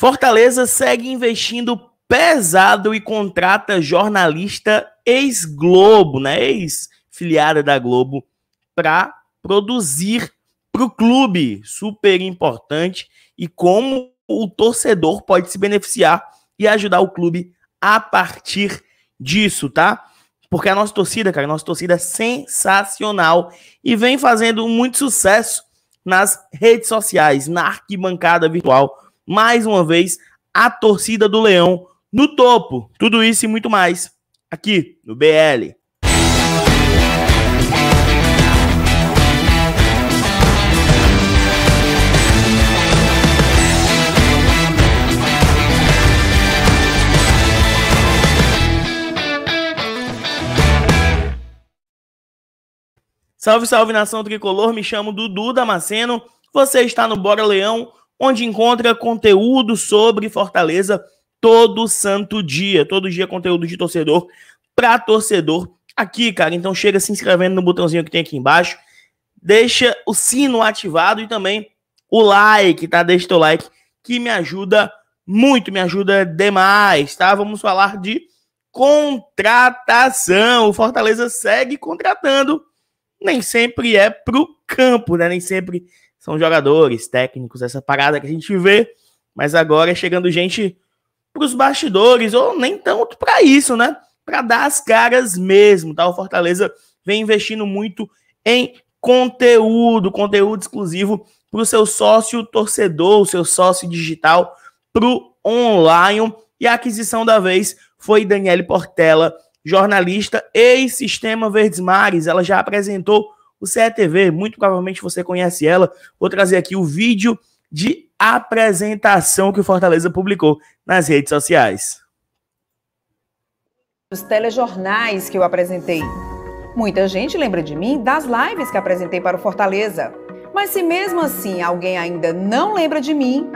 Fortaleza segue investindo pesado e contrata jornalista ex-Globo, né? Ex-filiada da Globo, para produzir para o clube. Super importante. E como o torcedor pode se beneficiar e ajudar o clube a partir disso, tá? Porque a nossa torcida, cara, a nossa torcida é sensacional e vem fazendo muito sucesso nas redes sociais, na arquibancada virtual mais uma vez, a torcida do Leão no topo. Tudo isso e muito mais aqui no BL. Salve, salve nação tricolor, me chamo Dudu Damasceno, você está no Bora Leão, onde encontra conteúdo sobre Fortaleza todo santo dia. Todo dia conteúdo de torcedor para torcedor aqui, cara. Então chega se inscrevendo no botãozinho que tem aqui embaixo. Deixa o sino ativado e também o like, tá? Deixa teu like que me ajuda muito, me ajuda demais, tá? Vamos falar de contratação. O Fortaleza segue contratando. Nem sempre é pro campo, né? Nem sempre são jogadores, técnicos, essa parada que a gente vê, mas agora é chegando gente para os bastidores, ou nem tanto para isso, né? Para dar as caras mesmo, tá? O Fortaleza vem investindo muito em conteúdo, conteúdo exclusivo para o seu sócio torcedor, o seu sócio digital, para o online. E a aquisição da vez foi Daniele Portela, jornalista e sistema Verdes Mares. Ela já apresentou o CETV, muito provavelmente você conhece ela. Vou trazer aqui o vídeo de apresentação que o Fortaleza publicou nas redes sociais. Os telejornais que eu apresentei. Muita gente lembra de mim das lives que apresentei para o Fortaleza. Mas se mesmo assim alguém ainda não lembra de mim,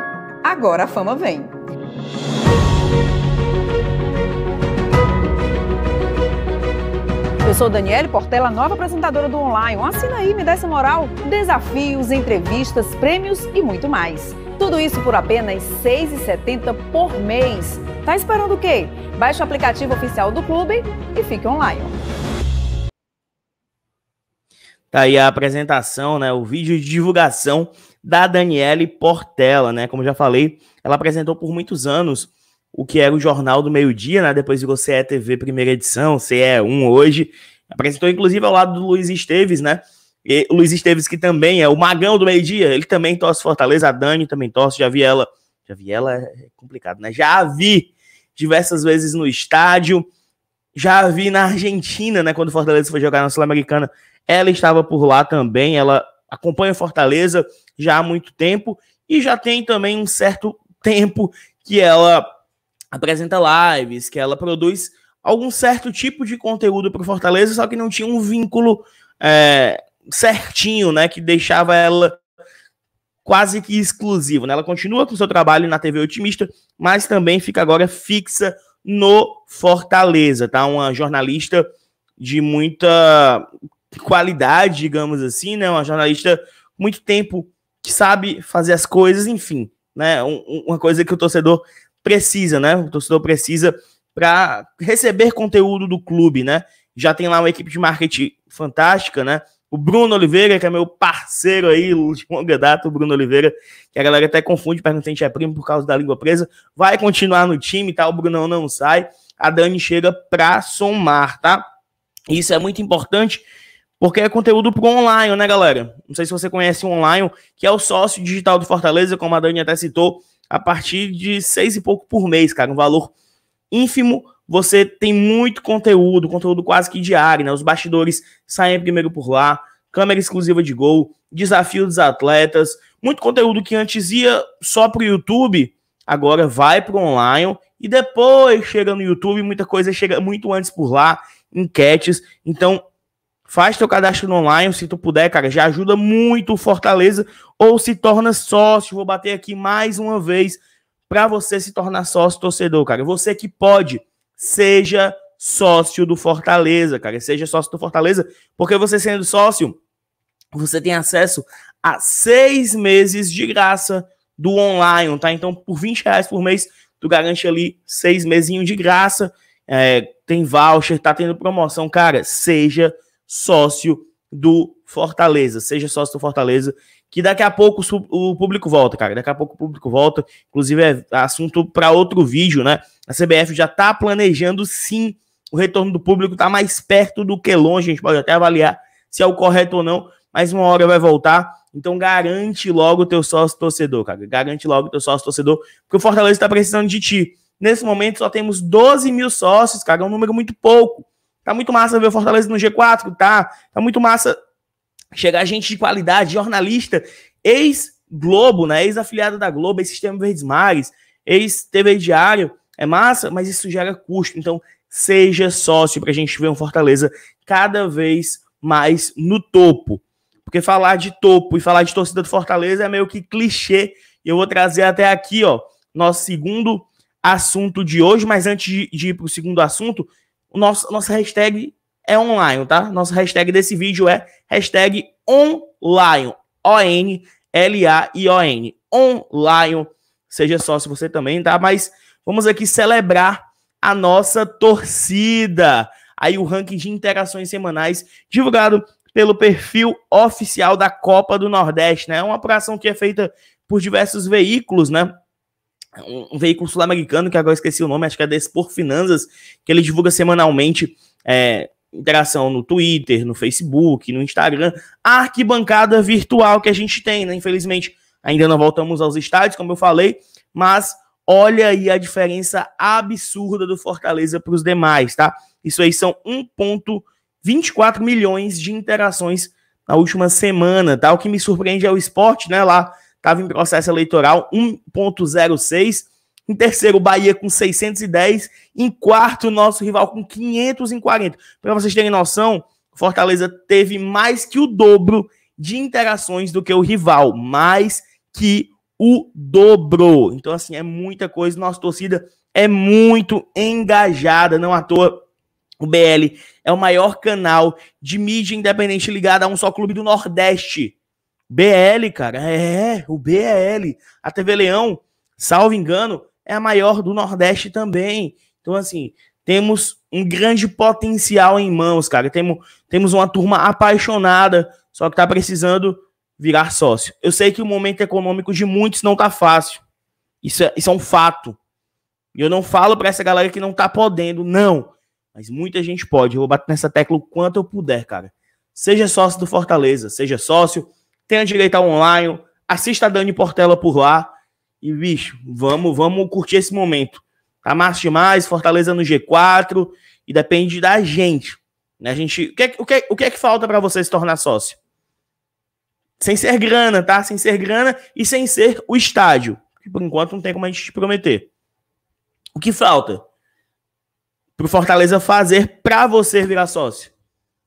agora a fama vem. Eu sou Daniele Portela, nova apresentadora do Online. Assina aí, me dá essa moral. Desafios, entrevistas, prêmios e muito mais. Tudo isso por apenas R$ 6,70 por mês. Tá esperando o quê? Baixe o aplicativo oficial do clube e fique online. Tá aí a apresentação, né? O vídeo de divulgação da Daniele Portela, né? Como já falei, ela apresentou por muitos anos o que era é o Jornal do Meio Dia, né? Depois você CE TV primeira edição, CE1 hoje. Apresentou, inclusive, ao lado do Luiz Esteves, né? E Luiz Esteves, que também é o magão do meio-dia, ele também torce Fortaleza, a Dani também torce, já vi ela. Já vi ela, é complicado, né? Já a vi diversas vezes no estádio, já a vi na Argentina, né? Quando Fortaleza foi jogar na Sul-Americana, ela estava por lá também, ela acompanha Fortaleza já há muito tempo e já tem também um certo tempo que ela apresenta lives, que ela produz algum certo tipo de conteúdo para o Fortaleza, só que não tinha um vínculo é, certinho, né, que deixava ela quase que exclusivo. Né? Ela continua com seu trabalho na TV Otimista, mas também fica agora fixa no Fortaleza, tá? Uma jornalista de muita qualidade, digamos assim, né? Uma jornalista muito tempo que sabe fazer as coisas, enfim, né? Um, uma coisa que o torcedor precisa, né? O torcedor precisa para receber conteúdo do clube, né? Já tem lá uma equipe de marketing fantástica, né? O Bruno Oliveira, que é meu parceiro aí, de longa data, o Bruno Oliveira, que a galera até confunde, pergunta se a gente é primo por causa da língua presa, vai continuar no time, tá? O Brunão não sai, a Dani chega pra somar, tá? Isso é muito importante, porque é conteúdo pro online, né, galera? Não sei se você conhece o online, que é o sócio digital do Fortaleza, como a Dani até citou, a partir de seis e pouco por mês, cara. Um valor ínfimo. Você tem muito conteúdo, conteúdo quase que diário, né? Os bastidores saem primeiro por lá, câmera exclusiva de gol, desafio dos atletas, muito conteúdo que antes ia só pro YouTube, agora vai pro online e depois chega no YouTube, muita coisa chega muito antes por lá, enquetes. Então, Faz teu cadastro online, se tu puder, cara, já ajuda muito o Fortaleza ou se torna sócio. Vou bater aqui mais uma vez para você se tornar sócio torcedor, cara. Você que pode, seja sócio do Fortaleza, cara. Seja sócio do Fortaleza, porque você sendo sócio, você tem acesso a seis meses de graça do online, tá? Então, por 20 reais por mês, tu garante ali seis mesinhos de graça. É, tem voucher, tá tendo promoção, cara. Seja sócio sócio do Fortaleza. Seja sócio do Fortaleza, que daqui a pouco o público volta, cara. Daqui a pouco o público volta. Inclusive, é assunto para outro vídeo, né? A CBF já está planejando sim o retorno do público, está mais perto do que longe. A gente pode até avaliar se é o correto ou não, mas uma hora vai voltar. Então garante logo o teu sócio torcedor, cara. Garante logo o teu sócio torcedor, porque o Fortaleza está precisando de ti. Nesse momento só temos 12 mil sócios, cara. É um número muito pouco. Tá muito massa ver o Fortaleza no G4, tá? Tá muito massa chegar gente de qualidade, jornalista, ex-Globo, né? Ex-afiliado da Globo, ex-Sistema Verdes Mares, ex-TV Diário. É massa, mas isso gera custo. Então, seja sócio para a gente ver um Fortaleza cada vez mais no topo. Porque falar de topo e falar de torcida do Fortaleza é meio que clichê. E eu vou trazer até aqui, ó, nosso segundo assunto de hoje. Mas antes de, ir pro segundo assunto, o nosso, nossa hashtag é online, tá? Nossa hashtag desse vídeo é hashtag online. O-N-L-A-I-O-N. Online. Seja sócio você também, tá? Mas vamos aqui celebrar a nossa torcida. Aí o ranking de interações semanais divulgado pelo perfil oficial da Copa do Nordeste, né? É uma apuração que é feita por diversos veículos, né? um, um veículo sul-americano, que agora esqueci o nome, acho que é desse por Finanças, que ele divulga semanalmente é, interação no Twitter, no Facebook, no Instagram, a arquibancada virtual que a gente tem, né? Infelizmente, ainda não voltamos aos estádios, como eu falei, mas olha aí a diferença absurda do Fortaleza para os demais, tá? Isso aí são 1,24 milhões de interações na última semana, tá? O que me surpreende é o esporte, né? Lá estava em processo eleitoral, 1,06. Em terceiro, Bahia com 610. Em quarto, nosso rival com 540. Para vocês terem noção, Fortaleza teve mais que o dobro de interações do que o rival. Mais que o dobro. Então, assim, é muita coisa. Nossa torcida é muito engajada, não à toa. O BL é o maior canal de mídia independente ligado a um só clube do Nordeste. BL, cara, é, o BL. A TV Leão, salvo engano, é a maior do Nordeste também. Então, assim, temos um grande potencial em mãos, cara. Temos, temos uma turma apaixonada, só que tá precisando virar sócio. Eu sei que o momento econômico de muitos não tá fácil. Isso é, isso é um fato. E eu não falo para essa galera que não tá podendo, não. Mas muita gente pode. Eu vou bater nessa tecla o quanto eu puder, cara. Seja sócio do Fortaleza, seja sócio tenha direito ao online, assista a Dani Portela por lá. E, bicho, vamos, vamos curtir esse momento. Tá massa demais, Fortaleza no G4 e depende da gente. Né? A gente o, que, é, o, que, é, o que é que falta para você se tornar sócio? Sem ser grana, tá? Sem ser grana e sem ser o estádio. Que por enquanto não tem como a gente te prometer. O que falta? Pro Fortaleza fazer para você virar sócio?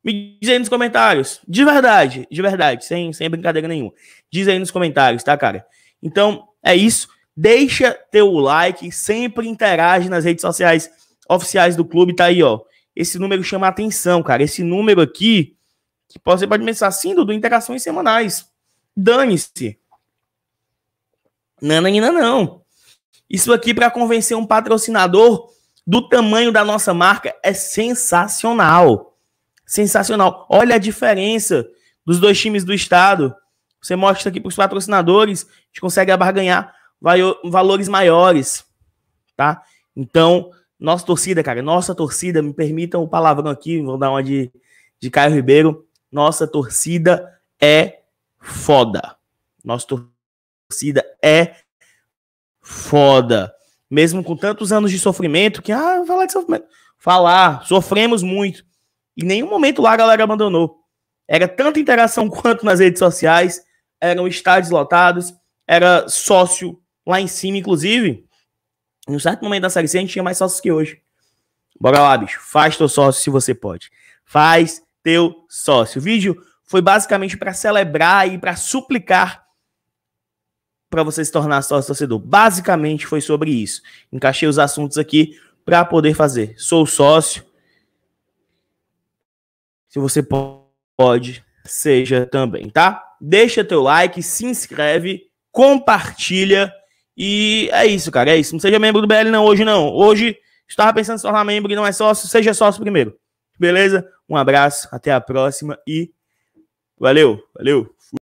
Me diz aí nos comentários. De verdade, de verdade, sem, sem brincadeira nenhuma. Diz aí nos comentários, tá, cara? Então, é isso. Deixa teu like, sempre interage nas redes sociais oficiais do clube, tá aí, ó. Esse número chama atenção, cara. Esse número aqui, que você pode pensar, assim, Dudu, interações semanais. Dane-se. ainda não. Isso aqui para convencer um patrocinador do tamanho da nossa marca é sensacional sensacional. Olha a diferença dos dois times do estado. Você mostra aqui para os patrocinadores, a gente consegue abarganhar valores maiores, tá? Então, nossa torcida, cara, nossa torcida, me permitam o palavrão aqui, vou dar uma de, de Caio Ribeiro. Nossa torcida é foda. Nossa torcida é foda. Mesmo com tantos anos de sofrimento, que, ah, falar de sofrimento. Falar, sofremos muito. Em nenhum momento lá a galera abandonou. Era tanta interação quanto nas redes sociais, eram estádios lotados, era sócio lá em cima, inclusive. Em um certo momento da Série C, a gente tinha mais sócios que hoje. Bora lá, bicho. Faz teu sócio se você pode. Faz teu sócio. O vídeo foi basicamente para celebrar e para suplicar para você se tornar sócio torcedor. Basicamente foi sobre isso. Encaixei os assuntos aqui para poder fazer. Sou sócio, se você pode, seja também, tá? Deixa teu like, se inscreve, compartilha e é isso, cara, é isso. Não seja membro do BL não hoje não. Hoje estava pensando em se tornar membro e não é sócio, seja sócio primeiro. Beleza? Um abraço, até a próxima e valeu, valeu.